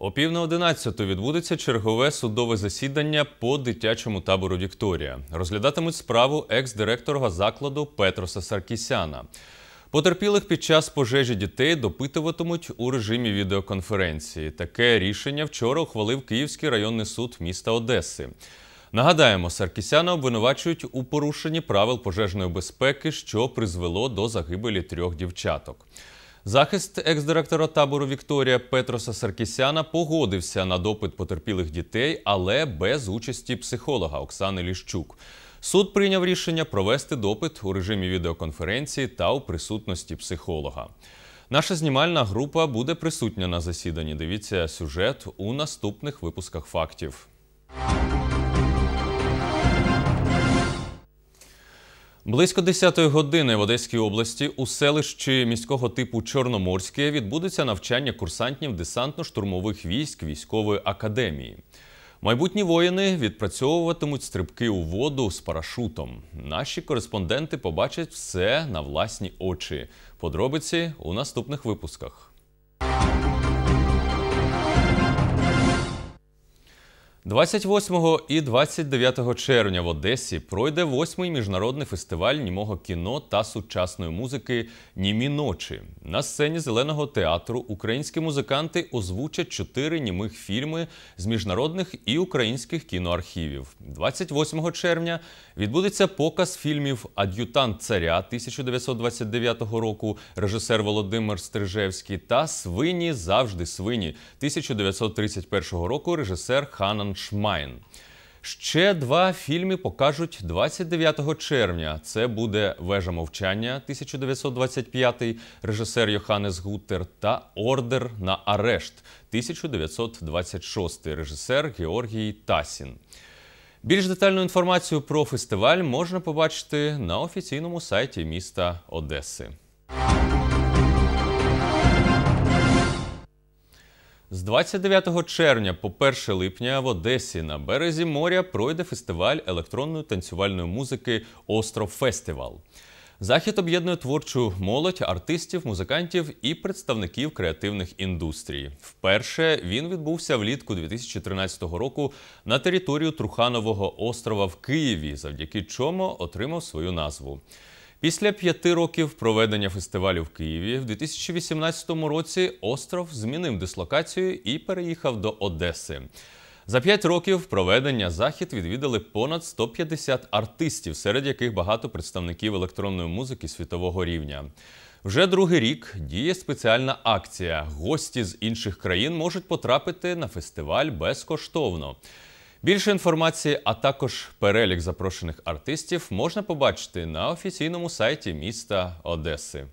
О пів на одинадцяту відбудеться чергове судове засідання по дитячому табору Вікторія. Розглядатимуть справу екс-директора закладу Петроса Саркісяна. Потерпілих під час пожежі дітей допитуватимуть у режимі відеоконференції. Таке рішення вчора ухвалив Київський районний суд міста Одеси. Нагадаємо, Саркісяна обвинувачують у порушенні правил пожежної безпеки, що призвело до загибелі трьох дівчаток. Захист екс-директора табору Вікторія Петроса Саркісяна погодився на допит потерпілих дітей, але без участі психолога Оксани Ліщук. Суд прийняв рішення провести допит у режимі відеоконференції та у присутності психолога. Наша знімальна група буде присутня на засіданні. Дивіться сюжет у наступних випусках фактів. Близько 10-ї години в Одеській області у селищі міського типу Чорноморське відбудеться навчання курсантів десантно-штурмових військ військової академії. Майбутні воїни відпрацьовуватимуть стрибки у воду з парашутом. Наші кореспонденти побачать все на власні очі. Подробиці у наступних випусках. 28 і 29 червня в Одесі пройде восьмий міжнародний фестиваль німого кіно та сучасної музики Німі ночі на сцені зеленого театру. Українські музиканти озвучать чотири німих фільми з міжнародних і українських кіноархівів. 28 червня відбудеться показ фільмів Ад'ютант царя 1929 року, режисер Володимир Стрижевський та Свині завжди свині 1931 року. Режисер Ханан. Ранчмайн. Ще два фільми покажуть 29 червня. Це буде Вежа мовчання 1925, режисер Йоханнес Гутер та Ордер на арешт 1926, режисер Георгій Тасін. Більш детальну інформацію про фестиваль можна побачити на офіційному сайті міста Одеси. 29 червня, по 1 липня в Одесі на березі моря пройде фестиваль електронної танцювальної музики Остров Фестивал. Захід об'єднує творчу молодь, артистів, музикантів і представників креативних індустрій. Вперше він відбувся влітку 2013 року на територію Труханового острова в Києві, завдяки чому отримав свою назву. Після п'яти років проведення фестивалю в Києві в 2018 році остров змінив дислокацію і переїхав до Одеси. За п'ять років проведення захід відвідали понад 150 артистів, серед яких багато представників електронної музики світового рівня. Вже другий рік діє спеціальна акція. Гості з інших країн можуть потрапити на фестиваль безкоштовно. Більше інформації, а також перелік запрошених артистів можна побачити на офіційному сайті міста Одеси.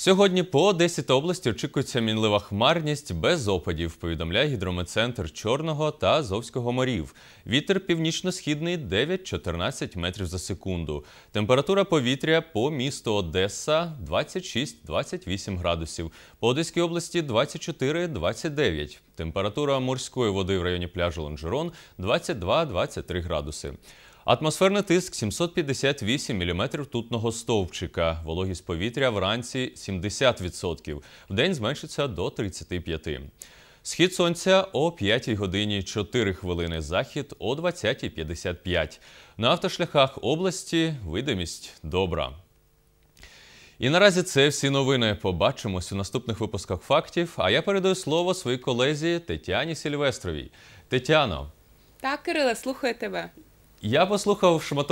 Сьогодні по Одесі області очікується мінлива хмарність без опадів. Повідомляє гідрометцентр Чорного та Азовського морів. Вітер північно-східний 9-14 метрів за секунду. Температура повітря по місту Одеса 26-28 градусів. По Одеській області 24-29. Температура морської води в районі пляжу Лонжерон 22-23 градуси. Атмосферний тиск 758 міліметрів тутного стовпчика. Вологість повітря вранці 70%. Вдень зменшиться до 35%. Схід сонця о 5 годині 4 хвилини. Захід о 20.55. На автошляхах області видимість добра. І наразі це всі новини. Побачимось у наступних випусках фактів. А я передаю слово своїй колезі Тетяні Сільвестровій. Тетяно. Так, Кириле, слухаю тебе. Я послухав шматок.